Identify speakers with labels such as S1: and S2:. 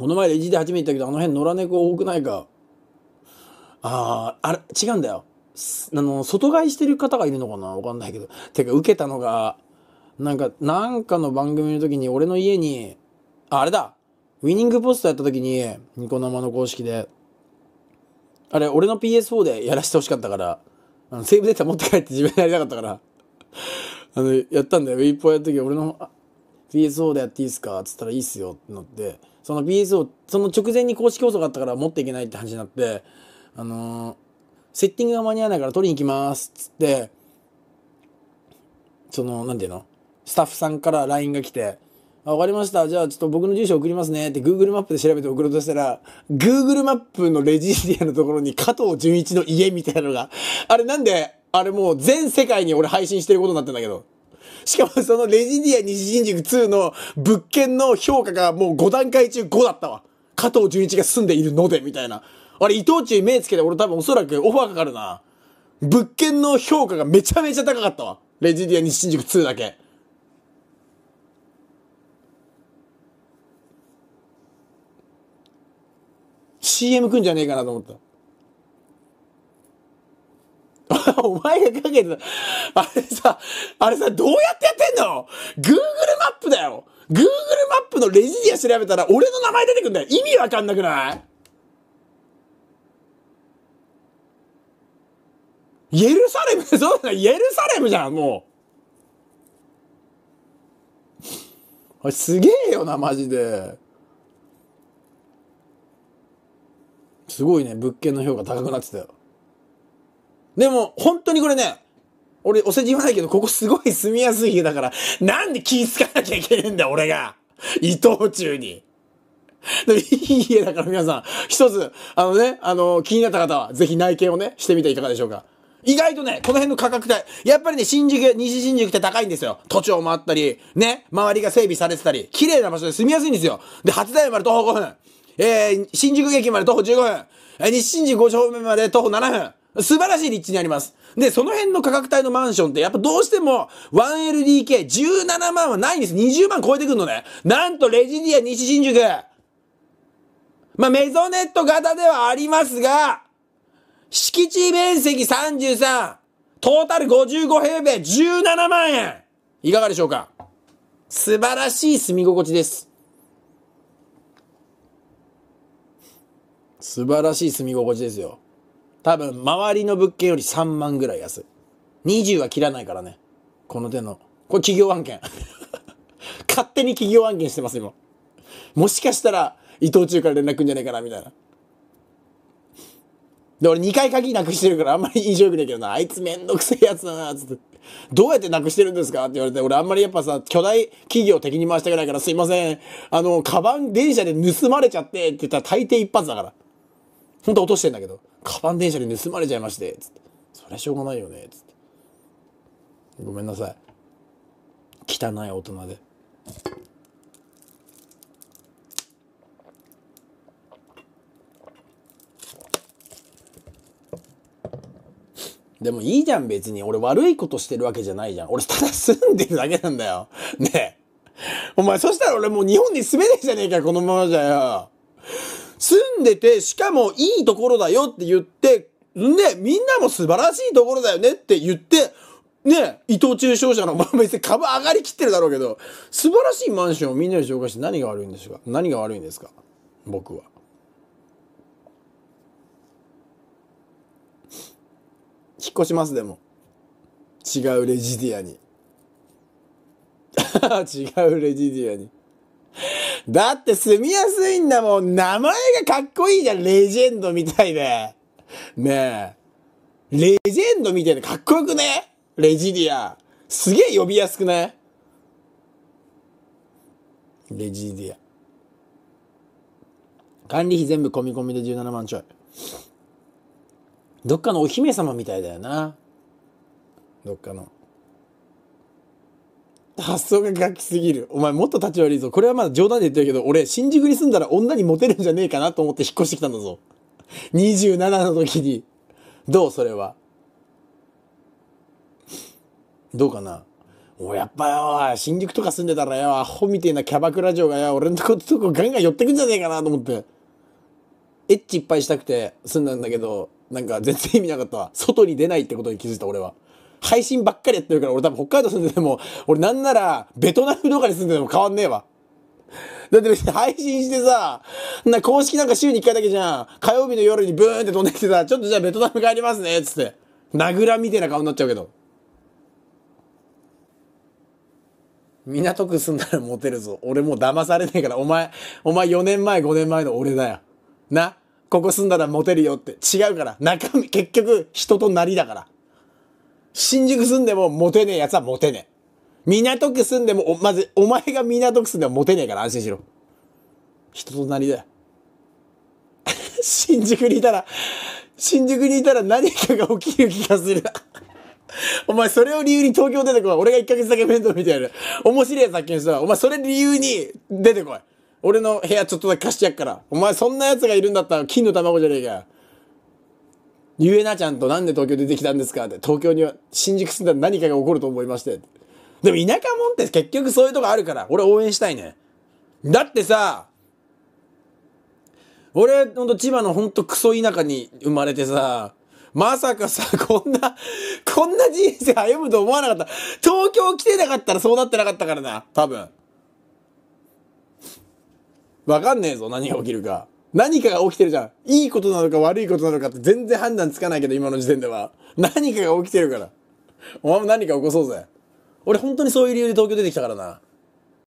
S1: この前でジで初めて言ったけど、あの辺野良猫多くないか。ああ、あれ、違うんだよ。あの、外買いしてる方がいるのかなわかんないけど。てか、受けたのが、なんか、なんかの番組の時に、俺の家に、あ、あれだウィニングポストやった時に、ニコ生の公式で、あれ、俺の PS4 でやらせてほしかったから、あのセーブデータ持って帰って自分でやりたかったから、あの、やったんだよ。ウィーポーやった時、俺の PSO でやっていいですか?」っつったら「いいっすよ」ってなってその PSO その直前に公式放送があったから持っていけないって話になって「あのー、セッティングが間に合わないから取りに行きます」っつってその何て言うのスタッフさんから LINE が来て「あ分かりましたじゃあちょっと僕の住所送りますね」って Google マップで調べて送ろうとしたら Google マップのレジエリアのところに加藤純一の家みたいなのがあれなんであれもう全世界に俺配信してることになってんだけど。しかもそのレジディア西新宿2の物件の評価がもう5段階中5だったわ。加藤純一が住んでいるので、みたいな。あれ、伊藤忠目つけて俺多分おそらくオファーかかるな。物件の評価がめちゃめちゃ高かったわ。レジディア西新宿2だけ。CM 来んじゃねえかなと思った。お前がかけてた。あれさ、あれさ、どうやってやってんの ?Google マップだよ !Google マップのレジディア調べたら俺の名前出てくんだよ意味わかんなくないイエルサレム、そうだ、イエルサレムじゃん、もう。すげえよな、マジで。すごいね、物件の評価高くなってたよ。でも、本当にこれね、俺、お世辞言わないけど、ここすごい住みやすい家だから、なんで気ぃつかなきゃいけねえんだ、俺が。伊藤中に。いい家だから皆さん、一つ、あのね、あの、気になった方は、ぜひ内見をね、してみてはいかがでしょうか。意外とね、この辺の価格帯、やっぱりね、新宿、西新宿って高いんですよ。都庁もあったり、ね、周りが整備されてたり、綺麗な場所で住みやすいんですよ。で、初台まで徒歩5分。えー、新宿駅まで徒歩15分。えー、西新宿5丁目まで徒歩7分。素晴らしい立地にあります。で、その辺の価格帯のマンションってやっぱどうしても 1LDK17 万はないんです。20万超えてくるのね。なんとレジディア西新宿。まあ、メゾネット型ではありますが、敷地面積33、トータル55平米17万円。いかがでしょうか素晴らしい住み心地です。素晴らしい住み心地ですよ。多分、周りの物件より3万ぐらい安い。20は切らないからね。この手の。これ企業案件。勝手に企業案件してます、今。もしかしたら、伊藤忠から連絡んじゃねえかな、みたいな。で、俺2回鍵なくしてるからあんまり印象良くないけどな、あいつめんどくせえやつだな、つって。どうやってなくしてるんですかって言われて、俺あんまりやっぱさ、巨大企業敵に回したくないからすいません。あの、カバン電車で盗まれちゃってって言ったら大抵一発だから。ほんと落としてんだけど。カバン電車に盗まれちゃいまして、つって。そりゃしょうがないよね、つって。ごめんなさい。汚い大人で。でもいいじゃん別に。俺悪いことしてるわけじゃないじゃん。俺ただ住んでるだけなんだよ。ねえ。お前そしたら俺もう日本に住めねえじゃねえかこのままじゃよ。住んでて、しかもいいところだよって言って、んで、みんなも素晴らしいところだよねって言って、ね、伊藤忠商社の、まあ別に株上がりきってるだろうけど、素晴らしいマンションをみんなに紹介して何が悪いんですか何が悪いんですか僕は。引っ越しますでも。違うレジディアに。違うレジディアに。だって住みやすいんだもん。名前がかっこいいじゃん。レジェンドみたいで。ねえ。レジェンドみたいでかっこよくねレジリア。すげえ呼びやすくねレジリア。管理費全部込み込みで17万ちょい。どっかのお姫様みたいだよな。どっかの。発想がガキすぎる。お前もっと立ち悪いぞ。これはまだ冗談で言ってるけど、俺、新宿に住んだら女にモテるんじゃねえかなと思って引っ越してきたんだぞ。27の時に。どうそれは。どうかなおやっぱよ、新宿とか住んでたらよ、アホみてえなキャバクラ嬢がよ、俺のとことこガンガン寄ってくんじゃねえかなと思って。エッチいっぱいしたくて住んだんだけど、なんか全然意味なかったわ。外に出ないってことに気づいた俺は。配信ばっかりやってるから、俺多分北海道住んでても、俺なんなら、ベトナムとかに住んでても変わんねえわ。だって別に配信してさ、な、公式なんか週に1回だけじゃん。火曜日の夜にブーンって飛んできてさ、ちょっとじゃあベトナム帰りますね、つって。名倉らみたいな顔になっちゃうけど。港区住んだらモテるぞ。俺もう騙されないから、お前、お前4年前、5年前の俺だよ。な、ここ住んだらモテるよって。違うから、中身、結局、人となりだから。新宿住んでもモテねえ奴はモテねえ。港区住んでも、まず、お前が港区住んでもモテねえから安心しろ。人となりだよ。新宿にいたら、新宿にいたら何かが起きる気がする。お前それを理由に東京出てこい。俺が1ヶ月だけ面倒見てやる。面白いやつ作品したお前それ理由に出てこい。俺の部屋ちょっとだけ貸してやっから。お前そんな奴がいるんだったら金の卵じゃねえかよ。ゆえなちゃんとなんで東京出てきたんですかって、東京には、新宿住んだら何かが起こると思いまして。でも田舎もんって結局そういうとこあるから、俺応援したいね。だってさ、俺、ほんと千葉のほんとクソ田舎に生まれてさ、まさかさ、こんな、こんな人生歩むと思わなかった。東京来てなかったらそうなってなかったからな、多分。わかんねえぞ、何が起きるか。何かが起きてるじゃん。いいことなのか悪いことなのかって全然判断つかないけど、今の時点では。何かが起きてるから。お前も何か起こそうぜ。俺本当にそういう理由で東京出てきたからな。